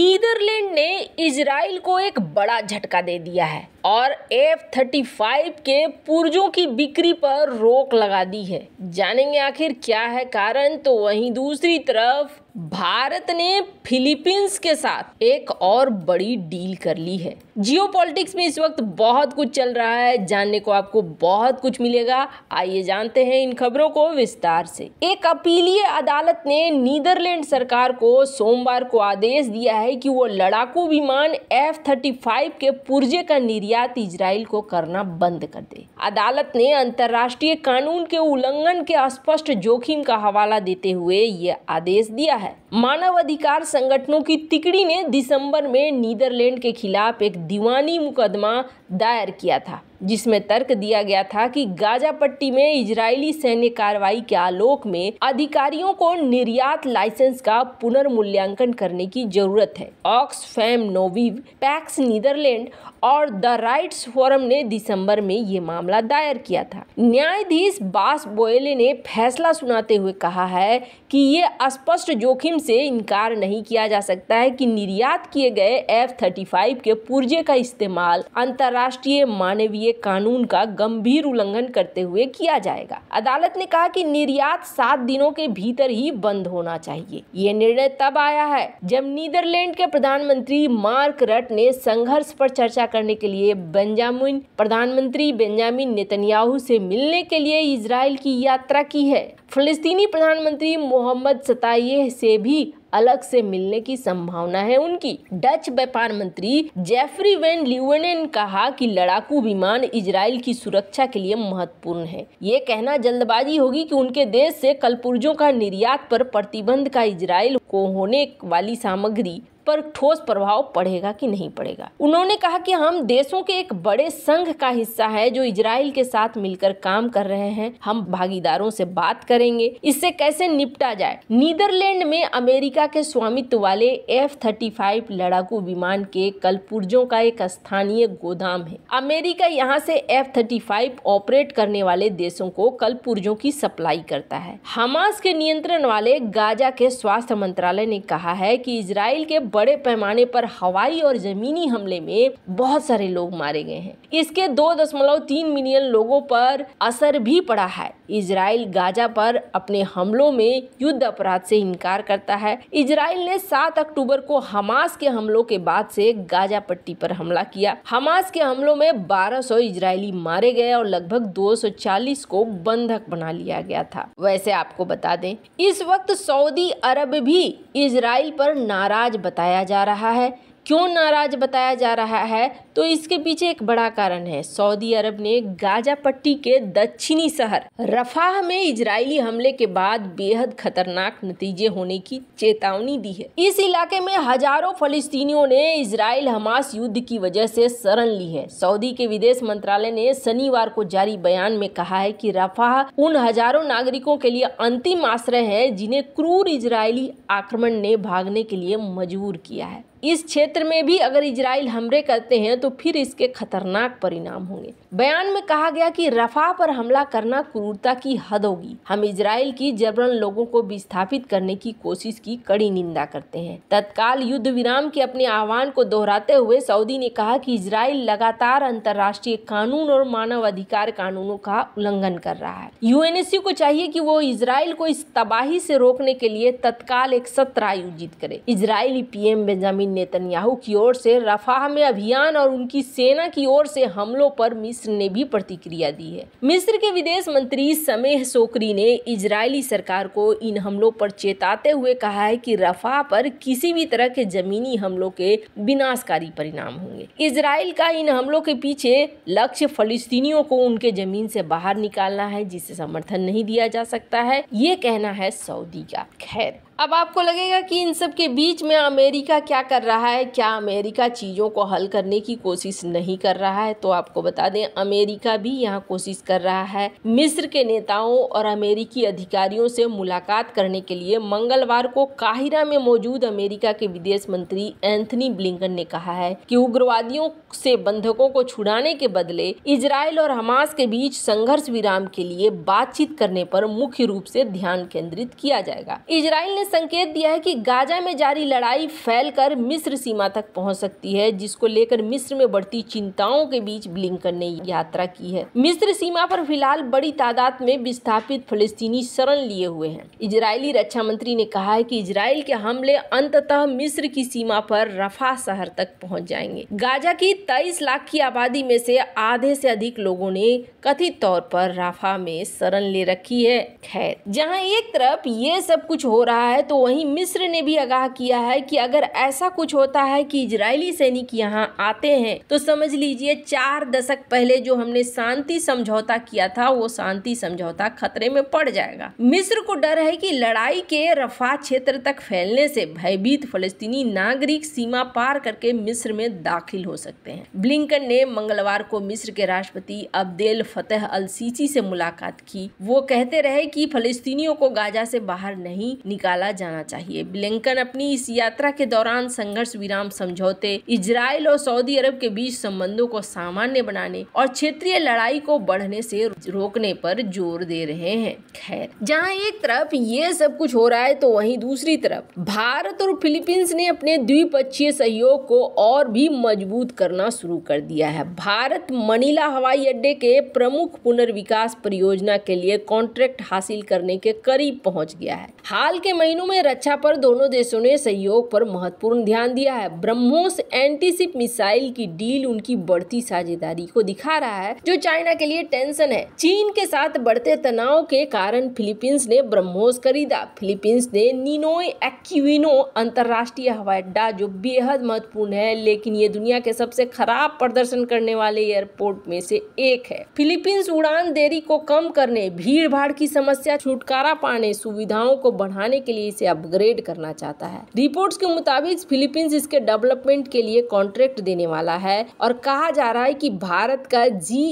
Netherlands ने Israel को एक बड़ा झटका दे दिया है और एफ थर्टी फाइव के पुर्जों की बिक्री पर रोक लगा दी है जानेंगे आखिर क्या है कारण तो वहीं दूसरी तरफ भारत ने फिलीपींस के साथ एक और बड़ी डील कर ली है जियोपॉलिटिक्स में इस वक्त बहुत कुछ चल रहा है जानने को आपको बहुत कुछ मिलेगा आइए जानते हैं इन खबरों को विस्तार से एक अपीलीय अदालत ने नीदरलैंड सरकार को सोमवार को आदेश दिया है कि वो लड़ाकू विमान एफ थर्टी फाइव के पुर्जे का निर्यात रियात इजराइल को करना बंद कर दे अदालत ने अंतर्राष्ट्रीय कानून के उल्लंघन के अस्पष्ट जोखिम का हवाला देते हुए ये आदेश दिया है मानवाधिकार संगठनों की तिकड़ी ने दिसंबर में नीदरलैंड के खिलाफ एक दीवानी मुकदमा दायर किया था जिसमें तर्क दिया गया था कि गाजा पट्टी में इजरायली सैन्य कार्रवाई के आलोक में अधिकारियों को निर्यात लाइसेंस का पुनर्मूल्यांकन करने की जरूरत है Oxfam Novib Pax Netherland और द राइट्स फोरम ने दिसंबर में ये मामला दायर किया था न्यायाधीश बास बोयले ने फैसला सुनाते हुए कहा है कि ये अस्पष्ट जोखिम से इनकार नहीं किया जा सकता है कि निर्यात किए गए एफ थर्टी फाइव के पुर्जे का इस्तेमाल अंतर्राष्ट्रीय मानवीय कानून का गंभीर उल्लंघन करते हुए किया जाएगा अदालत ने कहा कि निर्यात सात दिनों के भीतर ही बंद होना चाहिए ये निर्णय तब आया है जब नीदरलैंड के प्रधानमंत्री मार्क रट ने संघर्ष पर चर्चा करने के लिए बेंजामिन प्रधानमंत्री बेंजामिन नेतन्याहू से मिलने के लिए इसराइल की यात्रा की है फिलिस्तीनी प्रधानमंत्री मोहम्मद सताये से भी ही अलग से मिलने की संभावना है उनकी डच व्यापार मंत्री जेफरी वेन ल्यूने ने कहा कि लड़ाकू विमान इजराइल की सुरक्षा के लिए महत्वपूर्ण है ये कहना जल्दबाजी होगी कि उनके देश से कलपुर्जों का निर्यात पर प्रतिबंध का इजराइल को होने वाली सामग्री पर ठोस प्रभाव पड़ेगा कि नहीं पड़ेगा उन्होंने कहा कि हम देशों के एक बड़े संघ का हिस्सा है जो इजराइल के साथ मिलकर काम कर रहे हैं हम भागीदारों से बात करेंगे इससे कैसे निपटा जाए नीदरलैंड में अमेरिका अमेरिका के स्वामित्व वाले एफ थर्टी फाइव लड़ाकू विमान के कलपुर्जों का एक स्थानीय गोदाम है अमेरिका यहाँ से एफ थर्टी फाइव ऑपरेट करने वाले देशों को कलपुर्जों की सप्लाई करता है हमास के नियंत्रण वाले गाजा के स्वास्थ्य मंत्रालय ने कहा है कि इसराइल के बड़े पैमाने पर हवाई और जमीनी हमले में बहुत सारे लोग मारे गए हैं इसके दो दशमलव तीन मिलियन लोगों पर असर भी पड़ा है इसराइल गाजा पर अपने हमलों में युद्ध अपराध से इनकार करता है इसराइल ने 7 अक्टूबर को हमास के हमलों के बाद से गाजा पट्टी पर हमला किया हमास के हमलों में 1200 इसराइली मारे गए और लगभग 240 को बंधक बना लिया गया था वैसे आपको बता दें इस वक्त सऊदी अरब भी इसराइल पर नाराज बताया जा रहा है क्यों नाराज बताया जा रहा है तो इसके पीछे एक बड़ा कारण है सऊदी अरब ने गाजा पट्टी के दक्षिणी शहर रफाह में इजरायली हमले के बाद बेहद खतरनाक नतीजे होने की चेतावनी दी है इस इलाके में हजारों फलिस्तीनियों ने इसराइल हमास युद्ध की वजह से शरण ली है सऊदी के विदेश मंत्रालय ने शनिवार को जारी बयान में कहा है कि रफाह उन हजारों नागरिकों के लिए अंतिम आश्रय है जिन्हें क्रूर इजरायली आक्रमण ने भागने के लिए मजबूर किया है इस क्षेत्र में भी अगर इजराइल हमले करते हैं तो फिर इसके खतरनाक परिणाम होंगे बयान में कहा गया कि रफा पर हमला करना क्रूरता की हद होगी हम इसराइल की जबरन लोगों को विस्थापित करने की कोशिश की कड़ी निंदा करते हैं तत्काल युद्ध विराम के अपने आह्वान को दोहराते हुए सऊदी ने कहा कि इसराइल लगातार अंतर्राष्ट्रीय कानून और मानव अधिकार कानूनों का उल्लंघन कर रहा है यू को चाहिए की वो इसराइल को इस तबाही से रोकने के लिए तत्काल एक सत्र आयोजित करे इसराइली पी बेंजामिन लेकिन नेतन्याहू की ओर से रफाह में अभियान और उनकी सेना की ओर से हमलों पर मिस्र ने भी प्रतिक्रिया दी है मिस्र के विदेश मंत्री समेह सोकरी ने इजरायली सरकार को इन हमलों पर चेताते हुए कहा है कि रफाह पर किसी भी तरह के जमीनी हमलों के विनाशकारी परिणाम होंगे इसराइल का इन हमलों के पीछे लक्ष्य फलिस्तीनियों को उनके जमीन से बाहर निकालना है जिसे समर्थन नहीं दिया जा सकता है ये कहना है सऊदी का खैर अब आपको लगेगा कि इन सब के बीच में अमेरिका क्या कर रहा है क्या अमेरिका चीज़ों को हल करने की कोशिश नहीं कर रहा है तो आपको बता दें अमेरिका भी यहाँ कोशिश कर रहा है मिस्र के नेताओं और अमेरिकी अधिकारियों से मुलाकात करने के लिए मंगलवार को काहिरा में मौजूद अमेरिका के विदेश मंत्री एंथनी ब्लिंकन ने कहा है कि उग्रवादियों से बंधकों को छुड़ाने के बदले इसराइल और हमास के बीच संघर्ष विराम के लिए बातचीत करने पर मुख्य रूप से ध्यान केंद्रित किया जाएगा इसराइल ने संकेत दिया है कि गाजा में जारी लड़ाई फैलकर मिस्र सीमा तक पहुंच सकती है जिसको लेकर मिस्र में बढ़ती चिंताओं के बीच ब्लिंकन ने यात्रा की है मिस्र सीमा पर फिलहाल बड़ी तादाद में विस्थापित फलस्तीनी शरण लिए हुए हैं इजरायली रक्षा मंत्री ने कहा है कि इसराइल के हमले अंततः मिस्र की सीमा पर रफा शहर तक पहुंच जाएंगे गाजा की तेईस लाख की आबादी में से आधे से अधिक लोगों ने कथित तौर पर राफा में शरण ले रखी है खैर जहां एक तरफ ये सब कुछ हो रहा है है तो वहीं मिस्र ने भी आगाह किया है कि अगर ऐसा कुछ होता है कि इजरायली सैनिक यहाँ आते हैं तो समझ लीजिए चार दशक पहले जो हमने शांति समझौता किया था वो शांति समझौता खतरे में पड़ जाएगा मिस्र को डर है कि लड़ाई के रफा क्षेत्र तक फैलने से भयभीत फलस्तीनी नागरिक सीमा पार करके मिस्र में दाखिल हो सकते हैं ब्लिंकन ने मंगलवार को मिस्र के राष्ट्रपति अब्देल फतेह अल सीसी से मुलाकात की वो कहते रहे कि फलस्तीनियों को गाजा से बाहर नहीं निकाला किया जाना चाहिए ब्लिंकन अपनी इस यात्रा के दौरान संघर्ष विराम समझौते इसराइल और सऊदी अरब के बीच संबंधों को सामान्य बनाने और क्षेत्रीय लड़ाई को बढ़ने से रोकने पर जोर दे रहे हैं खैर जहाँ एक तरफ ये सब कुछ हो रहा है तो वहीं दूसरी तरफ भारत और फिलीपींस ने अपने द्विपक्षीय सहयोग को और भी मजबूत करना शुरू कर दिया है भारत मनीला हवाई अड्डे के प्रमुख पुनर्विकास परियोजना के लिए कॉन्ट्रैक्ट हासिल करने के करीब पहुंच गया है हाल के महीने महीनों में रक्षा पर दोनों देशों ने सहयोग पर महत्वपूर्ण ध्यान दिया है ब्रह्मोस एंटीसिप मिसाइल की डील उनकी बढ़ती साझेदारी को दिखा रहा है जो चाइना के लिए टेंशन है चीन के साथ बढ़ते तनाव के कारण फिलीपींस ने ब्रह्मोस खरीदा फिलीपींस ने नीनोय एक्विनो अंतर्राष्ट्रीय हवाई अड्डा जो बेहद महत्वपूर्ण है लेकिन ये दुनिया के सबसे खराब प्रदर्शन करने वाले एयरपोर्ट में से एक है फिलीपींस उड़ान देरी को कम करने भीड़ भाड़ की समस्या छुटकारा पाने सुविधाओं को बढ़ाने के लिए लिए इसे अपग्रेड करना चाहता है रिपोर्ट्स के मुताबिक फिलीपींस इसके डेवलपमेंट के लिए कॉन्ट्रैक्ट देने वाला है और कहा जा रहा है कि भारत का जी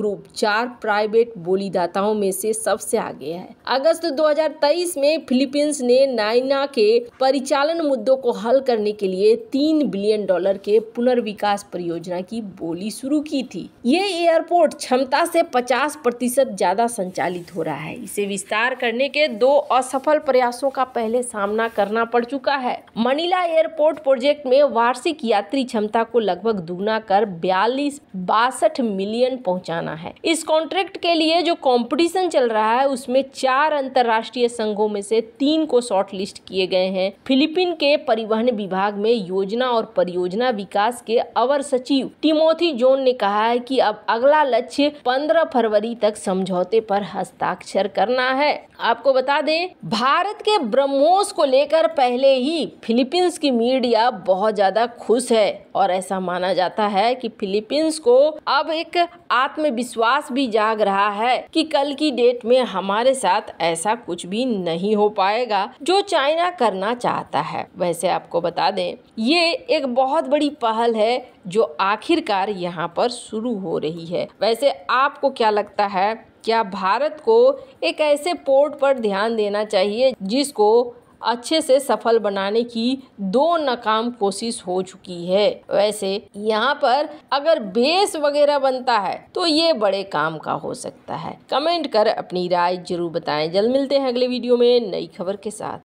ग्रुप चार प्राइवेट बोलीदाताओं में से सबसे आगे है अगस्त 2023 में फिलीपींस ने नाइना के परिचालन मुद्दों को हल करने के लिए तीन बिलियन डॉलर के पुनर्विकास परियोजना की बोली शुरू की थी ये एयरपोर्ट क्षमता से 50 प्रतिशत ज्यादा संचालित हो रहा है इसे विस्तार करने के दो असफल प्रयास प्रयासों का पहले सामना करना पड़ चुका है मनीला एयरपोर्ट प्रोजेक्ट में वार्षिक यात्री क्षमता को लगभग दुगना कर बयालीस बासठ मिलियन पहुंचाना है इस कॉन्ट्रैक्ट के लिए जो कंपटीशन चल रहा है उसमें चार अंतर्राष्ट्रीय संघों में से तीन को शॉर्टलिस्ट किए गए हैं फिलीपीन के परिवहन विभाग में योजना और परियोजना विकास के अवर सचिव टिमोथी जोन ने कहा है कि अब अगला लक्ष्य 15 फरवरी तक समझौते पर हस्ताक्षर करना है आपको बता दें भारत भारत के ब्रह्मोस को लेकर पहले ही फिलीपींस की मीडिया बहुत ज़्यादा खुश है और ऐसा माना जाता है कि फिलीपींस को अब एक आत्मविश्वास भी जाग रहा है कि कल की डेट में हमारे साथ ऐसा कुछ भी नहीं हो पाएगा जो चाइना करना चाहता है वैसे आपको बता दें ये एक बहुत बड़ी पहल है जो आखिरकार यहाँ पर शुरू हो रही है वैसे आपको क्या लगता है क्या भारत को एक ऐसे पोर्ट पर ध्यान देना चाहिए जिसको अच्छे से सफल बनाने की दो नाकाम कोशिश हो चुकी है वैसे यहाँ पर अगर बेस वगैरह बनता है तो ये बड़े काम का हो सकता है कमेंट कर अपनी राय जरूर बताएं जल्द मिलते हैं अगले वीडियो में नई खबर के साथ